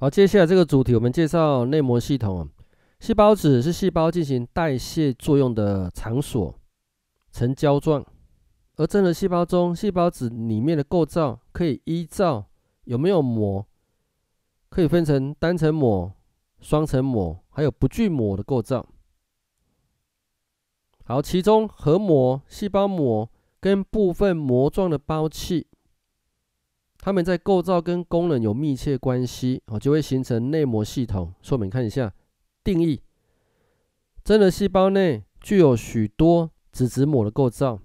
好，接下来这个主题，我们介绍内膜系统。细胞质是细胞进行代谢作用的场所，呈胶状。而真核细胞中，细胞质里面的构造可以依照有没有膜，可以分成单层膜、双层膜，还有不具膜的构造。好，其中核膜、细胞膜跟部分膜状的包器。它们在构造跟功能有密切关系，哦，就会形成内膜系统。说明看一下定义：，真核细胞内具有许多脂质膜的构造、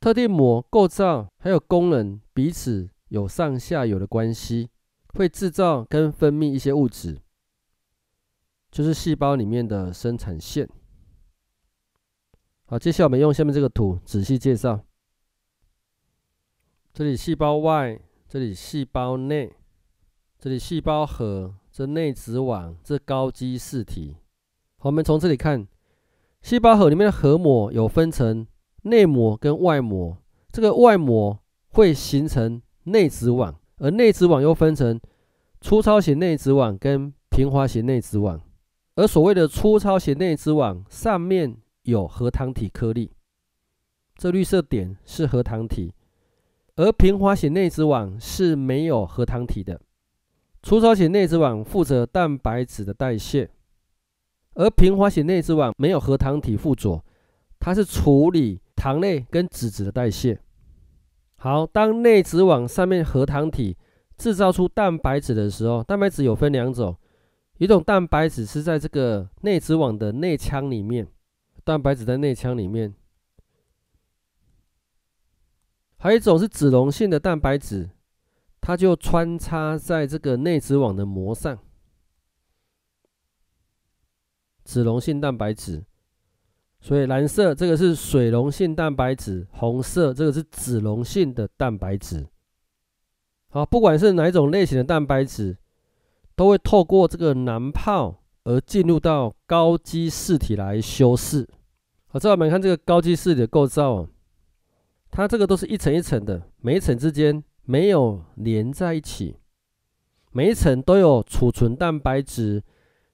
特定膜构造，还有功能彼此有上下游的关系，会制造跟分泌一些物质，就是细胞里面的生产线。好，接下来我们用下面这个图仔细介绍，这里细胞外。这里细胞内，这里细胞核，这内质网，这高基四体。好，我们从这里看，细胞核里面的核膜有分成内膜跟外膜。这个外膜会形成内质网，而内质网又分成粗糙型内质网跟平滑型内质网。而所谓的粗糙型内质网上面有核糖体颗粒，这绿色点是核糖体。而平滑型内质网是没有核糖体的，粗糙型内质网负责蛋白质的代谢，而平滑型内质网没有核糖体附着，它是处理糖类跟脂质的代谢。好，当内质网上面核糖体制造出蛋白质的时候，蛋白质有分两种，一种蛋白质是在这个内质网的内腔里面，蛋白质在内腔里面。还有一种是脂溶性的蛋白质，它就穿插在这个内脂网的膜上。脂溶性蛋白质，所以蓝色这个是水溶性蛋白质，红色这个是脂溶性的蛋白质。好，不管是哪种类型的蛋白质，都会透过这个囊泡而进入到高基室体来修饰。好，再来我们看这个高基室体的构造。它这个都是一层一层的，每一层之间没有连在一起，每一层都有储存蛋白质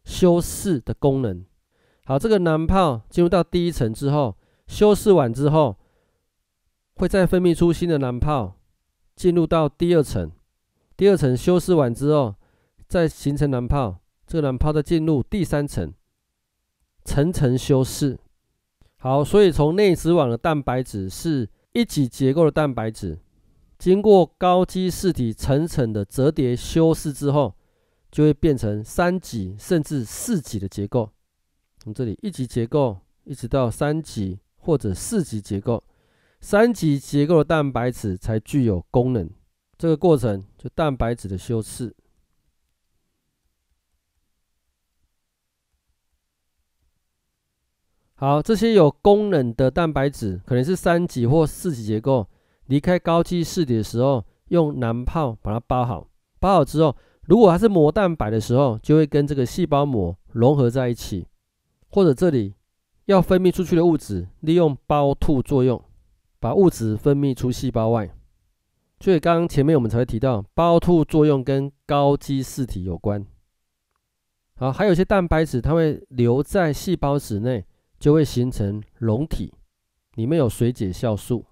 修饰的功能。好，这个囊泡进入到第一层之后，修饰完之后，会再分泌出新的囊泡，进入到第二层，第二层修饰完之后，再形成囊泡，这个囊泡再进入第三层，层层修饰。好，所以从内质网的蛋白质是。一级结构的蛋白质，经过高基四体层层的折叠修饰之后，就会变成三级甚至四级的结构。从这里一级结构一直到三级或者四级结构，三级结构的蛋白质才具有功能。这个过程就蛋白质的修饰。好，这些有功能的蛋白质可能是三级或四级结构，离开高尔实体的时候，用囊泡把它包好。包好之后，如果它是膜蛋白的时候，就会跟这个细胞膜融合在一起。或者这里要分泌出去的物质，利用胞吐作用，把物质分泌出细胞外。所以刚刚前面我们才会提到胞吐作用跟高尔实体有关。好，还有一些蛋白质，它会留在细胞质内。就会形成溶体，里面有水解酵素。